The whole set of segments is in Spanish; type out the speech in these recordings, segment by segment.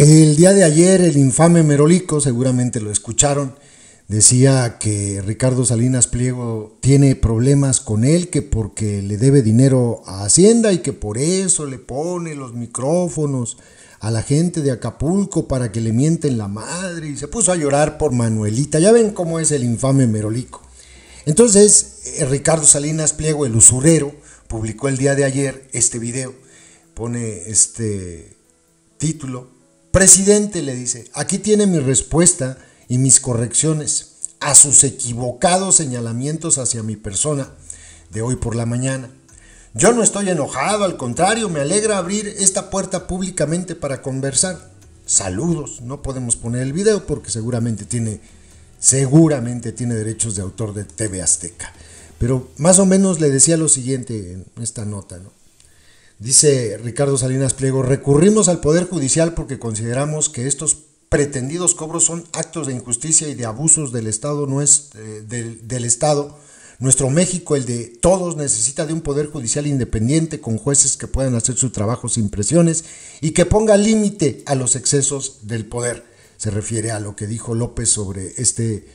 El día de ayer el infame Merolico, seguramente lo escucharon, decía que Ricardo Salinas Pliego tiene problemas con él, que porque le debe dinero a Hacienda y que por eso le pone los micrófonos a la gente de Acapulco para que le mienten la madre y se puso a llorar por Manuelita. Ya ven cómo es el infame Merolico. Entonces, eh, Ricardo Salinas Pliego, el usurero, publicó el día de ayer este video. Pone este título Presidente, le dice, aquí tiene mi respuesta y mis correcciones a sus equivocados señalamientos hacia mi persona de hoy por la mañana. Yo no estoy enojado, al contrario, me alegra abrir esta puerta públicamente para conversar. Saludos, no podemos poner el video porque seguramente tiene, seguramente tiene derechos de autor de TV Azteca. Pero más o menos le decía lo siguiente en esta nota, ¿no? Dice Ricardo Salinas Pliego, recurrimos al Poder Judicial porque consideramos que estos pretendidos cobros son actos de injusticia y de abusos del Estado, no es, eh, del, Estado. Nuestro México, el de todos, necesita de un poder judicial independiente con jueces que puedan hacer su trabajo sin presiones y que ponga límite a los excesos del poder. Se refiere a lo que dijo López sobre este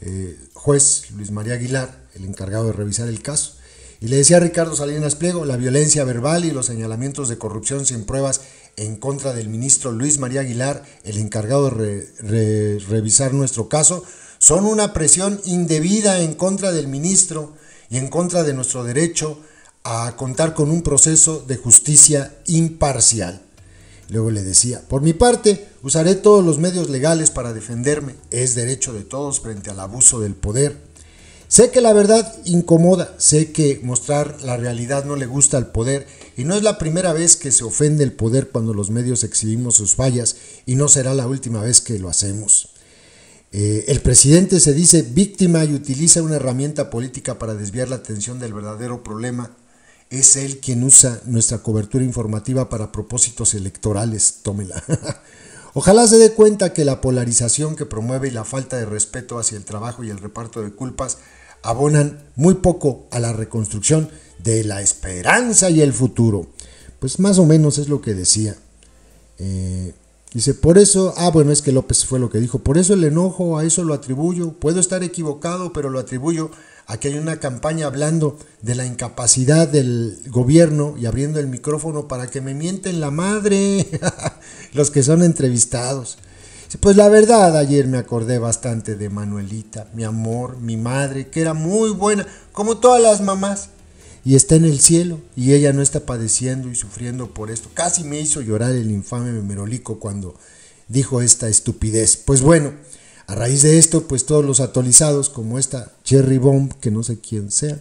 eh, juez, Luis María Aguilar, el encargado de revisar el caso. Y le decía a Ricardo Salinas Pliego, la violencia verbal y los señalamientos de corrupción sin pruebas en contra del ministro Luis María Aguilar, el encargado de revisar nuestro caso, son una presión indebida en contra del ministro y en contra de nuestro derecho a contar con un proceso de justicia imparcial. Luego le decía, por mi parte, usaré todos los medios legales para defenderme. Es derecho de todos frente al abuso del poder. Sé que la verdad incomoda, sé que mostrar la realidad no le gusta al poder y no es la primera vez que se ofende el poder cuando los medios exhibimos sus fallas y no será la última vez que lo hacemos. Eh, el presidente se dice víctima y utiliza una herramienta política para desviar la atención del verdadero problema. Es él quien usa nuestra cobertura informativa para propósitos electorales, tómela. Ojalá se dé cuenta que la polarización que promueve y la falta de respeto hacia el trabajo y el reparto de culpas abonan muy poco a la reconstrucción de la esperanza y el futuro. Pues más o menos es lo que decía. Eh, Dice, por eso, ah, bueno, es que López fue lo que dijo, por eso el enojo, a eso lo atribuyo, puedo estar equivocado, pero lo atribuyo a que hay una campaña hablando de la incapacidad del gobierno y abriendo el micrófono para que me mienten la madre los que son entrevistados. Pues la verdad, ayer me acordé bastante de Manuelita, mi amor, mi madre, que era muy buena, como todas las mamás y está en el cielo y ella no está padeciendo y sufriendo por esto. Casi me hizo llorar el infame Memerolico cuando dijo esta estupidez. Pues bueno, a raíz de esto, pues todos los atolizados, como esta Cherry Bomb, que no sé quién sea,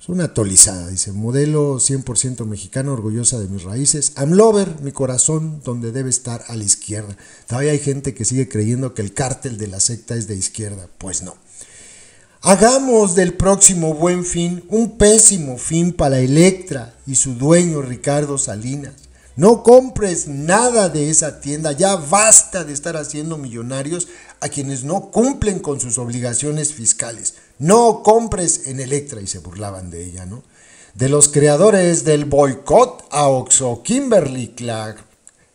es una atolizada, dice, modelo 100% mexicano, orgullosa de mis raíces. I'm lover, mi corazón, donde debe estar a la izquierda. Todavía hay gente que sigue creyendo que el cártel de la secta es de izquierda. Pues no. Hagamos del próximo buen fin un pésimo fin para Electra y su dueño Ricardo Salinas. No compres nada de esa tienda, ya basta de estar haciendo millonarios a quienes no cumplen con sus obligaciones fiscales. No compres en Electra y se burlaban de ella, ¿no? De los creadores del boicot a Oxo, Kimberly Clark,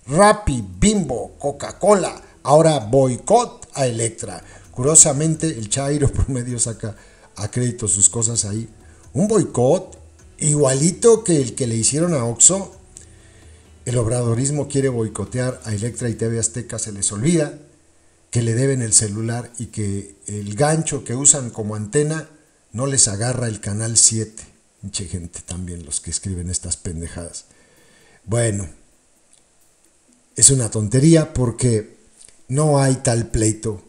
Rappi, Bimbo, Coca-Cola, ahora boicot a Electra. Curiosamente, el Chairo promedio saca a crédito sus cosas ahí. Un boicot igualito que el que le hicieron a Oxo. El obradorismo quiere boicotear a Electra y TV Azteca, se les olvida que le deben el celular y que el gancho que usan como antena no les agarra el canal 7. Mucha gente también los que escriben estas pendejadas. Bueno, es una tontería porque no hay tal pleito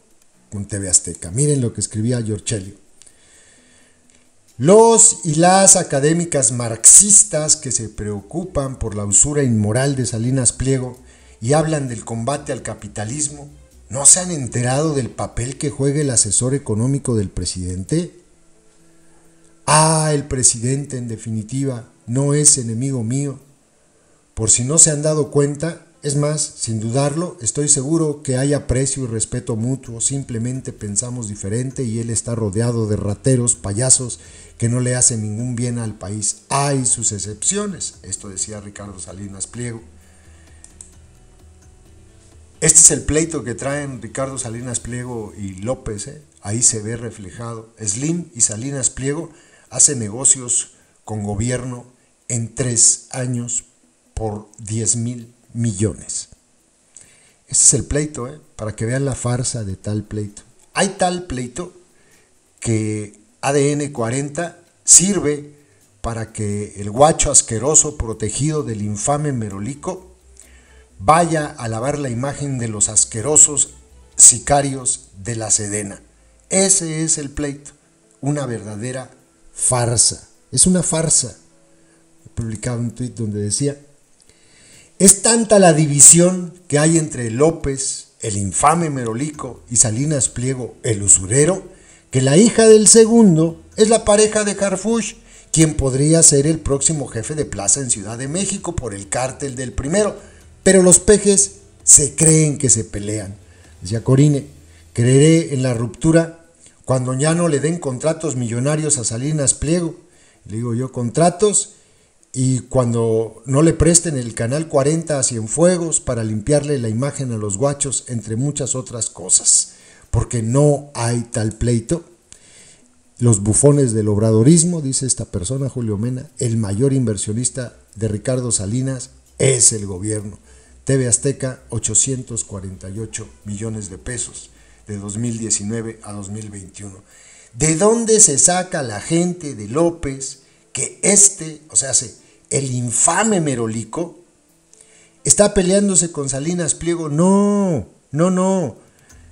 un TV Azteca. Miren lo que escribía Giorcelli. Los y las académicas marxistas que se preocupan por la usura inmoral de Salinas Pliego y hablan del combate al capitalismo, ¿no se han enterado del papel que juega el asesor económico del presidente? Ah, el presidente en definitiva no es enemigo mío. Por si no se han dado cuenta, es más, sin dudarlo, estoy seguro que hay aprecio y respeto mutuo, simplemente pensamos diferente y él está rodeado de rateros, payasos, que no le hacen ningún bien al país. Hay sus excepciones, esto decía Ricardo Salinas Pliego. Este es el pleito que traen Ricardo Salinas Pliego y López, ¿eh? ahí se ve reflejado. Slim y Salinas Pliego hacen negocios con gobierno en tres años por 10 mil millones. Ese es el pleito, ¿eh? para que vean la farsa de tal pleito. Hay tal pleito que ADN 40 sirve para que el guacho asqueroso protegido del infame Merolico vaya a lavar la imagen de los asquerosos sicarios de la Sedena. Ese es el pleito, una verdadera farsa. Es una farsa. He publicado un tuit donde decía, es tanta la división que hay entre López, el infame Merolico, y Salinas Pliego, el usurero, que la hija del segundo es la pareja de Carfush, quien podría ser el próximo jefe de plaza en Ciudad de México por el cártel del primero. Pero los pejes se creen que se pelean. Decía Corine, creeré en la ruptura cuando ya no le den contratos millonarios a Salinas Pliego. Le digo yo, contratos y cuando no le presten el canal 40 a Cienfuegos para limpiarle la imagen a los guachos, entre muchas otras cosas, porque no hay tal pleito. Los bufones del obradorismo, dice esta persona, Julio Mena, el mayor inversionista de Ricardo Salinas es el gobierno. TV Azteca, 848 millones de pesos de 2019 a 2021. ¿De dónde se saca la gente de López que este, o sea, se el infame Merolico, está peleándose con Salinas Pliego. No, no, no.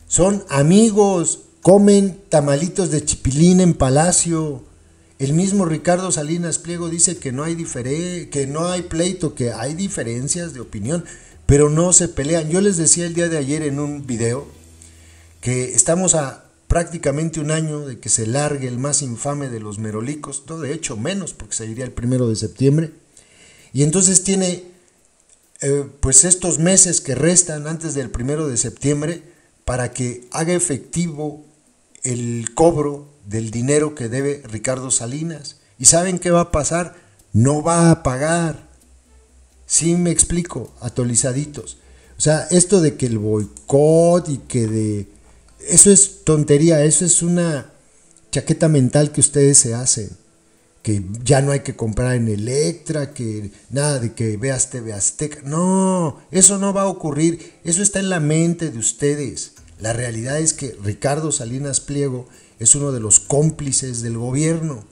Son amigos, comen tamalitos de chipilín en Palacio. El mismo Ricardo Salinas Pliego dice que no hay que no hay pleito, que hay diferencias de opinión, pero no se pelean. Yo les decía el día de ayer en un video que estamos a prácticamente un año de que se largue el más infame de los merolicos, todo de hecho menos porque se iría el primero de septiembre y entonces tiene eh, pues estos meses que restan antes del primero de septiembre para que haga efectivo el cobro del dinero que debe Ricardo Salinas. ¿Y saben qué va a pasar? No va a pagar. Sí me explico, atolizaditos. O sea, esto de que el boicot y que de... Eso es tontería, eso es una chaqueta mental que ustedes se hacen que ya no hay que comprar en Electra, que nada de que veas TV Azteca. No, eso no va a ocurrir. Eso está en la mente de ustedes. La realidad es que Ricardo Salinas Pliego es uno de los cómplices del gobierno.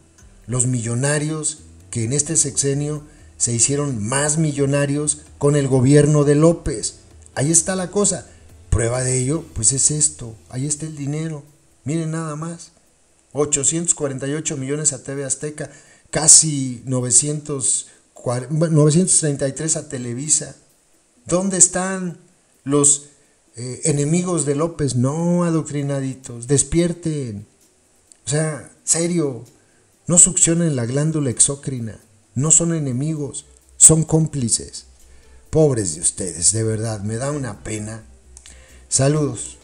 Los millonarios que en este sexenio se hicieron más millonarios con el gobierno de López. Ahí está la cosa. Prueba de ello, pues es esto. Ahí está el dinero. Miren nada más. 848 millones a TV Azteca, casi 933 a Televisa. ¿Dónde están los eh, enemigos de López? No, adoctrinaditos, despierten. O sea, serio, no succionen la glándula exócrina. No son enemigos, son cómplices. Pobres de ustedes, de verdad, me da una pena. Saludos.